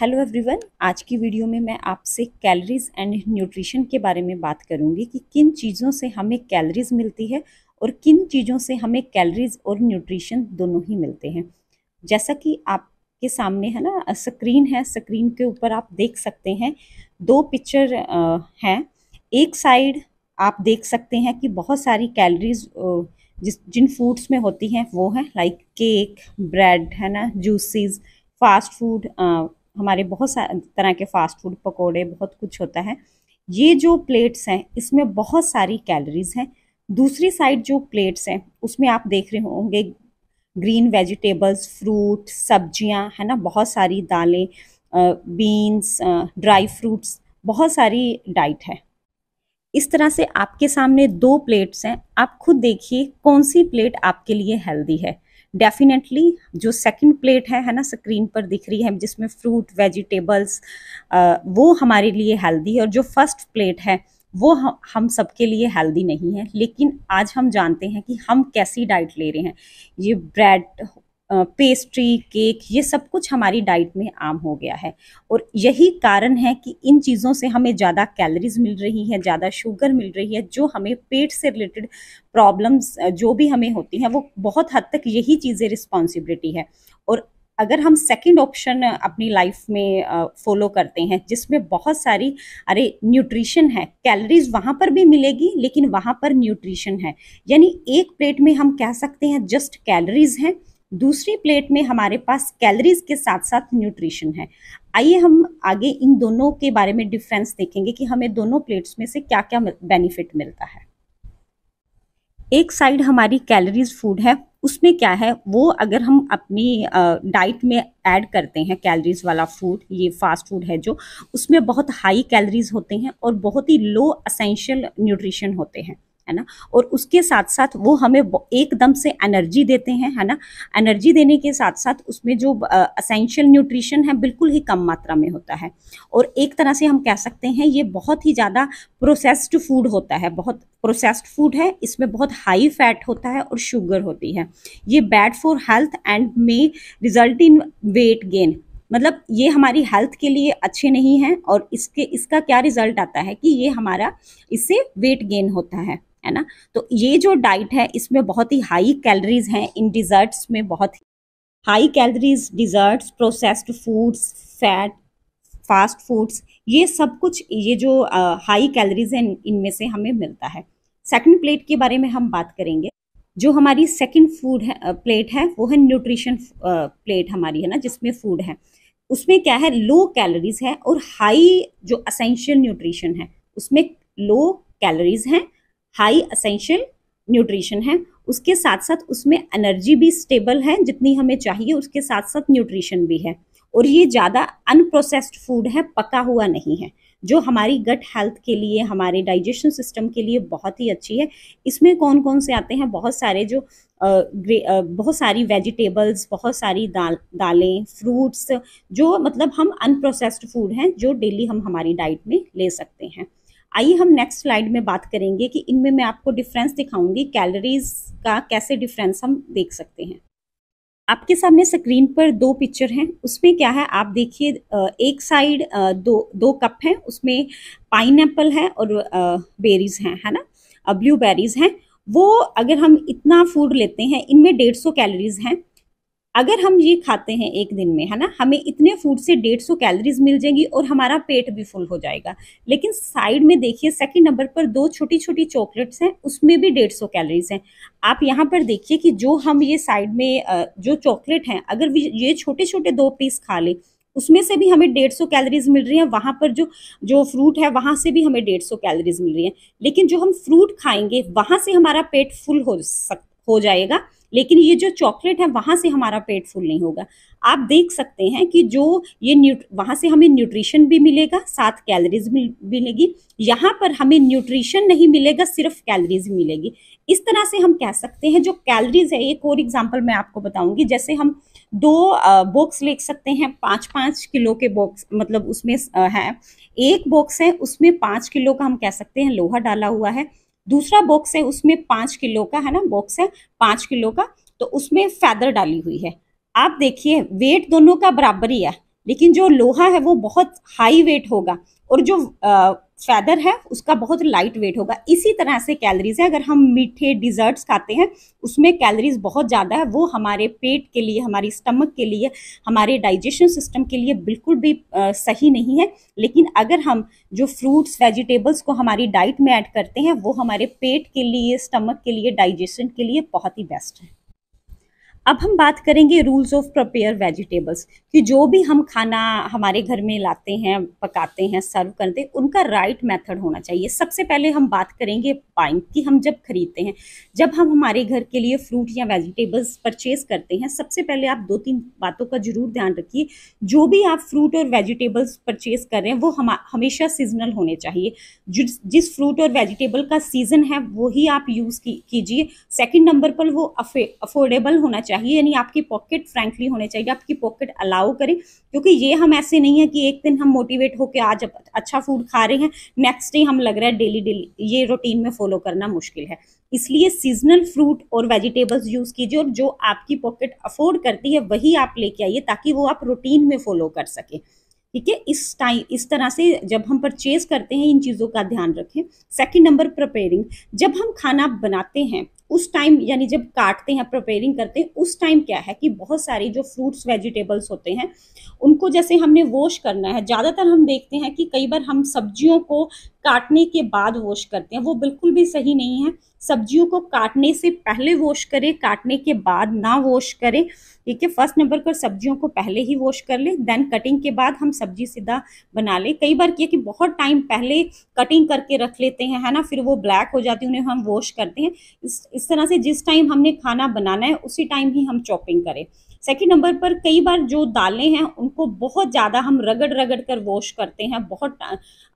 hello everyone आज की video में मैं आपसे कैलोरीज एंड न्यूट्रिशन के बारे में बात करूंगी कि किन चीज़ों से हमें कैलोरीज मिलती है और किन चीज़ों से हमें कैलोरीज और न्यूट्रिशन दोनों ही मिलते हैं जैसा कि आपके सामने है ना स्क्रीन है स्क्रीन के ऊपर आप देख सकते हैं दो पिक्चर हैं एक साइड आप देख सकते हैं कि बहुत सारी कैलरीज जिस जिन फूड्स में होती हैं वो हैं लाइक केक ब्रेड है ना जूसेस फास्ट फूड हमारे बहुत तरह के फास्ट फूड पकोड़े बहुत कुछ होता है ये जो प्लेट्स हैं इसमें बहुत सारी कैलोरीज हैं दूसरी साइड जो प्लेट्स हैं उसमें आप देख रहे होंगे ग्रीन वेजिटेबल्स फ्रूट सब्जियां है ना बहुत सारी दालें बीन्स ड्राई फ्रूट्स बहुत सारी डाइट है इस तरह से आपके सामने दो प्लेट्स हैं आप खुद देखिए कौन सी प्लेट आपके लिए हेल्दी है डेफिनेटली जो सेकंड प्लेट है है ना स्क्रीन पर दिख रही है जिसमें फ्रूट वेजिटेबल्स वो हमारे लिए हेल्दी है और जो फर्स्ट प्लेट है वो हम हम सबके लिए हेल्दी नहीं है लेकिन आज हम जानते हैं कि हम कैसी डाइट ले रहे हैं ये ब्रेड पेस्ट्री केक ये सब कुछ हमारी डाइट में आम हो गया है और यही कारण है कि इन चीज़ों से हमें ज़्यादा कैलोरीज मिल रही है ज़्यादा शुगर मिल रही है जो हमें पेट से रिलेटेड प्रॉब्लम्स जो भी हमें होती हैं वो बहुत हद तक यही चीज़ें रिस्पॉन्सिबिलिटी है और अगर हम सेकंड ऑप्शन अपनी लाइफ में फॉलो करते हैं जिसमें बहुत सारी अरे न्यूट्रिशन है कैलोरीज वहाँ पर भी मिलेगी लेकिन वहाँ पर न्यूट्रिशन है यानी एक प्लेट में हम कह सकते हैं जस्ट कैलोरीज हैं दूसरी प्लेट में हमारे पास कैलरीज के साथ साथ न्यूट्रिशन है आइए हम आगे इन दोनों के बारे में डिफरेंस देखेंगे कि हमें दोनों प्लेट्स में से क्या क्या बेनिफिट मिलता है एक साइड हमारी कैलोरीज फूड है उसमें क्या है वो अगर हम अपनी डाइट में ऐड करते हैं कैलोरीज वाला फूड ये फास्ट फूड है जो उसमें बहुत हाई कैलोरीज होते हैं और बहुत ही लो असेंशियल न्यूट्रिशन होते हैं है ना और उसके साथ साथ वो हमें एकदम से एनर्जी देते हैं है ना एनर्जी देने के साथ साथ उसमें जो असेंशियल न्यूट्रिशन है बिल्कुल ही कम मात्रा में होता है और एक तरह से हम कह सकते हैं ये बहुत ही ज़्यादा प्रोसेस्ड फूड होता है बहुत प्रोसेस्ड फूड है इसमें बहुत हाई फैट होता है और शुगर होती है ये bad for health and may result in weight gain मतलब ये हमारी हेल्थ के लिए अच्छे नहीं हैं और इसके इसका क्या रिजल्ट आता है कि ये हमारा इससे वेट गेन होता है है ना तो ये जो डाइट है इसमें बहुत ही हाई कैलरीज हैं इन डिज़र्ट्स में बहुत ही high calories desserts processed foods fat fast foods ये सब कुछ ये जो हाई कैलरीज हैं इनमें से हमें मिलता है सेकंड प्लेट के बारे में हम बात करेंगे जो हमारी सेकंड फूड है प्लेट है वो है न्यूट्रिशन प्लेट हमारी है ना जिसमें फूड है उसमें क्या है लो कैलरीज है और हाई जो असेंशियल न्यूट्रिशन है उसमें लो कैलरीज हैं हाई असेंशियल न्यूट्रिशन है उसके साथ साथ उसमें एनर्जी भी स्टेबल है जितनी हमें चाहिए उसके साथ साथ न्यूट्रिशन भी है और ये ज़्यादा अनप्रोसेस्ड फूड है पका हुआ नहीं है जो हमारी गट हेल्थ के लिए हमारे डाइजेशन सिस्टम के लिए बहुत ही अच्छी है इसमें कौन कौन से आते हैं बहुत सारे जो आ, आ, बहुत सारी वेजिटेबल्स बहुत सारी दाल दालें फ्रूट्स जो मतलब हम अनप्रोसेस्ड फूड हैं जो डेली हम हमारी डाइट में ले सकते हैं आइए हम नेक्स्ट स्लाइड में बात करेंगे कि इनमें मैं आपको डिफरेंस दिखाऊंगी कैलोरीज का कैसे डिफरेंस हम देख सकते हैं आपके सामने स्क्रीन पर दो पिक्चर हैं उसमें क्या है आप देखिए एक साइड दो दो कप हैं उसमें पाइन है और बेरीज हैं है ना ब्लू बेरीज हैं वो अगर हम इतना फूड लेते हैं इनमें डेढ़ सौ कैलोरीज हैं अगर हम ये खाते हैं एक दिन में है ना हमें इतने फूड से डेढ़ सौ कैलरीज मिल जाएंगी और हमारा पेट भी फुल हो जाएगा लेकिन साइड में देखिए सेकंड नंबर पर दो छोटी छोटी चॉकलेट्स हैं उसमें भी डेढ़ सौ कैलरीज हैं आप यहाँ पर देखिए कि जो हम ये साइड में जो चॉकलेट हैं अगर ये छोटे छोटे दो पीस खा लें उसमें से भी हमें डेढ़ सौ कैलरीज मिल रही हैं वहाँ पर जो जो फ्रूट है वहाँ से भी हमें डेढ़ सौ कैलरीज मिल रही हैं लेकिन जो हम फ्रूट खाएंगे वहाँ से हमारा पेट फुल हो सकता हो जाएगा लेकिन ये जो चॉकलेट है वहां से हमारा पेट फुल नहीं होगा आप देख सकते हैं कि जो ये वहां वहाँ से हमें न्यूट्रिशन भी मिलेगा साथ कैलोरीज मिलेगी यहाँ पर हमें न्यूट्रिशन नहीं मिलेगा सिर्फ कैलोरीज मिलेगी इस तरह से हम कह सकते हैं जो कैलोरीज है एक और एग्जाम्पल मैं आपको बताऊंगी जैसे हम दो बॉक्स ले सकते हैं पाँच पाँच किलो के बॉक्स मतलब उसमें है एक बॉक्स है उसमें पाँच किलो का हम कह सकते हैं लोहा डाला हुआ है दूसरा बॉक्स है उसमें पाँच किलो का है ना बॉक्स है पाँच किलो का तो उसमें फैदर डाली हुई है आप देखिए वेट दोनों का बराबर ही है लेकिन जो लोहा है वो बहुत हाई वेट होगा और जो फैदर है उसका बहुत लाइट वेट होगा इसी तरह से कैलरीज है अगर हम मीठे डिजर्ट्स खाते हैं उसमें कैलरीज बहुत ज़्यादा है वो हमारे पेट के लिए हमारी स्टमक के लिए हमारे डाइजेशन सिस्टम के लिए बिल्कुल भी आ, सही नहीं है लेकिन अगर हम जो फ्रूट्स वेजिटेबल्स को हमारी डाइट में ऐड करते हैं वो हमारे पेट के लिए स्टमक के लिए डाइजेशन के लिए बहुत ही बेस्ट है अब हम बात करेंगे रूल्स ऑफ प्रपेयर वेजिटेबल्स कि जो भी हम खाना हमारे घर में लाते हैं पकाते हैं सर्व करते हैं उनका राइट मेथड होना चाहिए सबसे पहले हम बात करेंगे पाइंग कि हम जब खरीदते हैं जब हम हमारे घर के लिए फ्रूट या वेजिटेबल्स परचेज करते हैं सबसे पहले आप दो तीन बातों का जरूर ध्यान रखिए जो भी आप फ्रूट और वेजिटेबल्स परचेज कर रहे हैं वो हम हमेशा सीजनल होने चाहिए जिस जिस फ्रूट और वेजिटेबल का सीज़न है वही आप यूज़ कीजिए सेकेंड नंबर पर वो अफोर्डेबल होना चाहिए चाहिए यानी आपके पॉकेट फ्रैंकली होने चाहिए आपकी पॉकेट अलाउ करें क्योंकि ये हम ऐसे नहीं है कि एक दिन हम मोटिवेट होकर आज अच्छा फूड खा रहे हैं नेक्स्ट डे हम लग रहा है डेली डेली ये रूटीन में फॉलो करना मुश्किल है इसलिए सीजनल फ्रूट और वेजिटेबल्स यूज़ कीजिए और जो आपकी पॉकेट अफोर्ड करती है वही आप लेके आइए ताकि वो आप रूटीन में फॉलो कर सकें ठीक है इस टाइम इस तरह से जब हम परचेज करते हैं इन चीज़ों का ध्यान रखें सेकंड नंबर प्रिपेयरिंग जब हम खाना बनाते हैं उस टाइम यानी जब काटते हैं प्रिपेयरिंग करते हैं उस टाइम क्या है कि बहुत सारी जो फ्रूट्स वेजिटेबल्स होते हैं उनको जैसे हमने वॉश करना है ज़्यादातर हम देखते हैं कि कई बार हम सब्जियों को काटने के बाद वॉश करते हैं वो बिल्कुल भी सही नहीं है सब्जियों को काटने से पहले वॉश करें काटने के बाद ना वॉश करें ठीक है फर्स्ट नंबर पर सब्जियों को पहले ही वॉश कर लें देन कटिंग के बाद हम सब्जी सीधा बना लें कई बार क्या कि बहुत टाइम पहले कटिंग करके रख लेते हैं है ना फिर वो ब्लैक हो जाती है उन्हें हम वॉश करते हैं इस इस तरह से जिस टाइम हमने खाना बनाना है उसी टाइम ही हम चॉपिंग करें सेकेंड नंबर पर कई बार जो दालें हैं उनको बहुत ज़्यादा हम रगड़ रगड़ कर वॉश करते हैं बहुत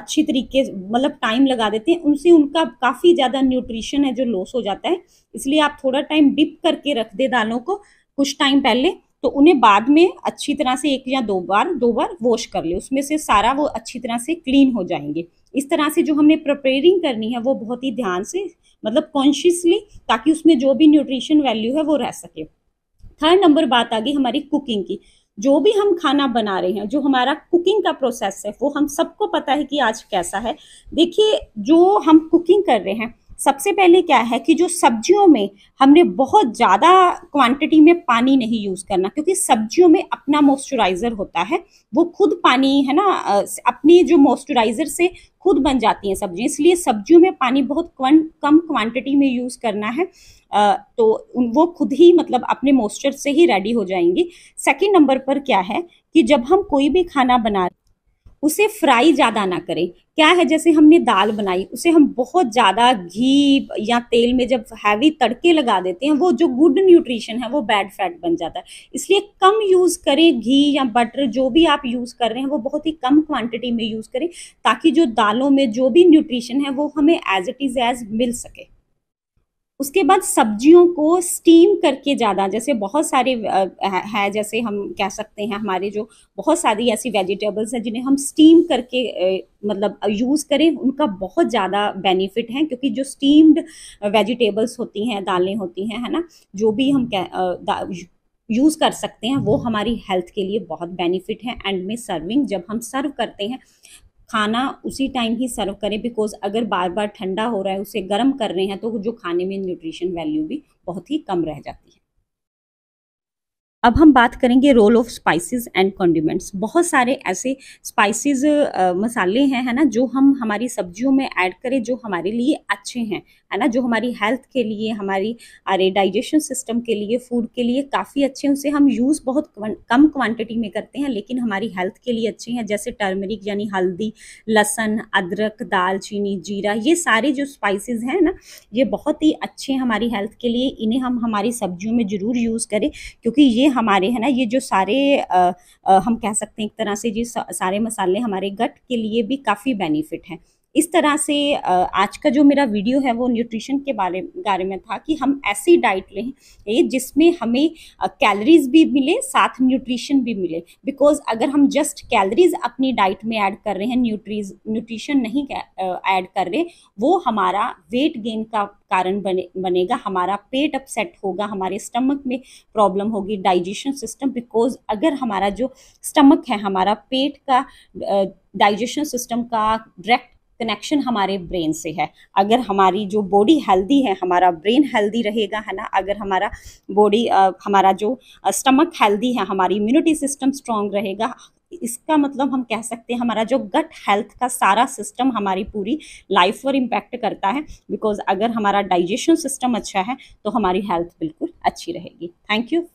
अच्छी तरीके मतलब टाइम लगा देते हैं उनसे उनका काफ़ी ज़्यादा न्यूट्रिशन है जो लॉस हो जाता है इसलिए आप थोड़ा टाइम डिप करके रख दे दालों को कुछ टाइम पहले तो उन्हें बाद में अच्छी तरह से एक या दो बार दो बार वॉश कर ले उसमें से सारा वो अच्छी तरह से क्लीन हो जाएंगे इस तरह से जो हमने प्रिपेयरिंग करनी है वो बहुत ही ध्यान से मतलब कॉन्शियसली ताकि उसमें जो भी न्यूट्रिशन वैल्यू है वो रह सके थर्ड नंबर बात आ गई हमारी कुकिंग की जो भी हम खाना बना रहे हैं जो हमारा कुकिंग का प्रोसेस है वो हम सबको पता है कि आज कैसा है देखिए जो हम कुकिंग कर रहे हैं सबसे पहले क्या है कि जो सब्जियों में हमने बहुत ज़्यादा क्वांटिटी में पानी नहीं यूज़ करना क्योंकि सब्जियों में अपना मॉइस्चराइज़र होता है वो खुद पानी है ना अपने जो मॉइस्चराइज़र से खुद बन जाती हैं सब्जियाँ इसलिए सब्जियों में पानी बहुत कम क्वांटिटी में यूज़ करना है तो वो खुद ही मतलब अपने मॉइस्चर से ही रेडी हो जाएंगी सेकेंड नंबर पर क्या है कि जब हम कोई भी खाना बना उसे फ्राई ज़्यादा ना करें क्या है जैसे हमने दाल बनाई उसे हम बहुत ज़्यादा घी या तेल में जब हैवी तड़के लगा देते हैं वो जो गुड न्यूट्रिशन है वो बैड फैट बन जाता है इसलिए कम यूज़ करें घी या बटर जो भी आप यूज़ कर रहे हैं वो बहुत ही कम क्वांटिटी में यूज़ करें ताकि जो दालों में जो भी न्यूट्रिशन है वो हमें एज इट इज़ एज मिल सके उसके बाद सब्जियों को स्टीम करके ज़्यादा जैसे बहुत सारे है जैसे हम कह सकते हैं हमारे जो बहुत सारी ऐसी वेजिटेबल्स हैं जिन्हें हम स्टीम करके मतलब यूज़ करें उनका बहुत ज़्यादा बेनिफिट है क्योंकि जो स्टीम्ड वेजिटेबल्स होती हैं दालें होती हैं है ना जो भी हम कह यूज़ कर सकते हैं वो हमारी हेल्थ के लिए बहुत बेनिफिट है एंड में सर्विंग जब हम सर्व करते हैं खाना उसी टाइम ही सर्व करें बिकॉज अगर बार बार ठंडा हो रहा है उसे गर्म कर रहे हैं तो जो खाने में न्यूट्रिशन वैल्यू भी बहुत ही कम रह जाती है अब हम बात करेंगे role of spices and condiments बहुत सारे ऐसे स्पाइसेस मसाले हैं है ना जो हम हमारी सब्जियों में ऐड करें जो हमारे लिए अच्छे हैं है ना जो हमारी हेल्थ के लिए हमारी अरे डाइजेशन सिस्टम के लिए फूड के लिए काफ़ी अच्छे हैं उसे हम यूज़ बहुत कम क्वांटिटी में करते हैं लेकिन हमारी हेल्थ के लिए अच्छे हैं जैसे टर्मरिक यानी हल्दी लहसन अदरक दालचीनी जीरा ये सारे जो स्पाइसेस हैं ना ये बहुत ही अच्छे हैं हमारी हेल्थ के लिए इन्हें हम हमारी सब्जियों में ज़रूर यूज़ करें क्योंकि ये हमारे है ना ये जो सारे आ, आ, हम कह सकते हैं एक तरह से ये सारे मसाले हमारे गट के लिए भी काफ़ी बेनिफिट हैं इस तरह से आज का जो मेरा वीडियो है वो न्यूट्रिशन के बारे बारे में था कि हम ऐसी डाइट लें जिसमें हमें कैलरीज भी मिले साथ न्यूट्रिशन भी मिले बिकॉज अगर हम जस्ट कैलरीज अपनी डाइट में ऐड कर रहे हैं न्यूट्रीज न्यूट्रिशन नहीं ऐड कर रहे वो हमारा वेट गेन का कारण बने बनेगा हमारा पेट अपसेट होगा हमारे स्टमक में प्रॉब्लम होगी डाइजेशन सिस्टम बिकॉज अगर हमारा जो स्टमक है हमारा पेट का डाइजेशन सिस्टम का डायरेक्ट कनेक्शन हमारे ब्रेन से है अगर हमारी जो बॉडी हेल्दी है हमारा ब्रेन हेल्दी रहेगा है ना अगर हमारा बॉडी हमारा जो स्टमक हेल्दी है हमारी इम्यूनिटी सिस्टम स्ट्रांग रहेगा इसका मतलब हम कह सकते हैं हमारा जो गट हेल्थ का सारा सिस्टम हमारी पूरी लाइफ पर इम्पैक्ट करता है बिकॉज अगर हमारा डाइजेशन सिस्टम अच्छा है तो हमारी हेल्थ बिल्कुल अच्छी रहेगी थैंक यू